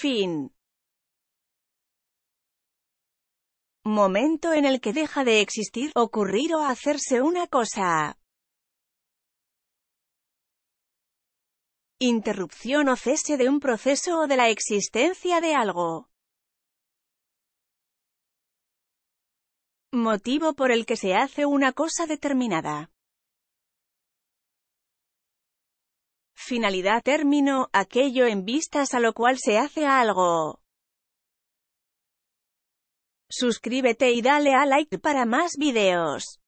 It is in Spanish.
Fin. Momento en el que deja de existir, ocurrir o hacerse una cosa. Interrupción o cese de un proceso o de la existencia de algo. Motivo por el que se hace una cosa determinada. finalidad término, aquello en vistas a lo cual se hace algo. Suscríbete y dale a like para más videos.